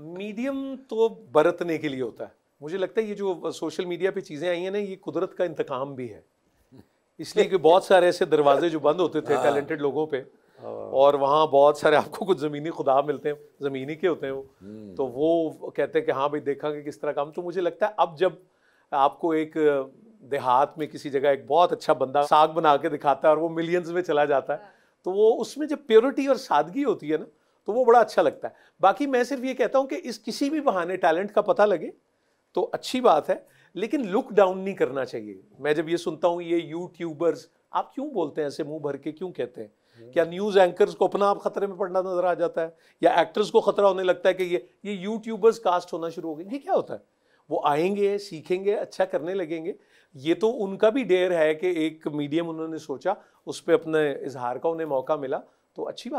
Medium तो बरतने के लिए होता है मुझे लगता है ये जो सोशल मीडिया पे चीज़ें आई हैं ना ये कुदरत का इंतकाम भी है इसलिए कि बहुत सारे ऐसे दरवाजे जो बंद होते थे हाँ। टैलेंटेड लोगों पे हाँ। और वहाँ बहुत सारे आपको कुछ ज़मीनी खुदा मिलते हैं ज़मीनी के होते हैं वो हम्म। तो वो कहते हैं कि हाँ भाई देखा कि किस तरह काम तो मुझे लगता है अब जब आपको एक देहात में किसी जगह एक बहुत अच्छा बंदा साग बना के दिखाता है और वो मिलियंस में चला जाता है हाँ। तो वो उसमें जब प्योरिटी और सादगी होती है ना तो वो बड़ा अच्छा लगता है बाकी मैं सिर्फ ये कहता हूँ कि इस किसी भी बहाने टैलेंट का पता लगे तो अच्छी बात है लेकिन लुक डाउन नहीं करना चाहिए मैं जब ये सुनता हूँ ये यूट्यूबर्स आप क्यों बोलते हैं ऐसे मुंह भर के क्यों कहते हैं हम्म। क्या न्यूज़ एंकर्स को अपना आप खतरे में पड़ना नजर आ जाता है या एक्टर्स को खतरा होने लगता है कि ये ये यूट्यूबर्स कास्ट होना शुरू हो गए ये क्या होता है वो आएंगे सीखेंगे अच्छा करने लगेंगे ये तो उनका भी डेयर है कि एक मीडियम उन्होंने सोचा उस पर अपने इजहार का उन्हें मौका मिला तो अच्छी बात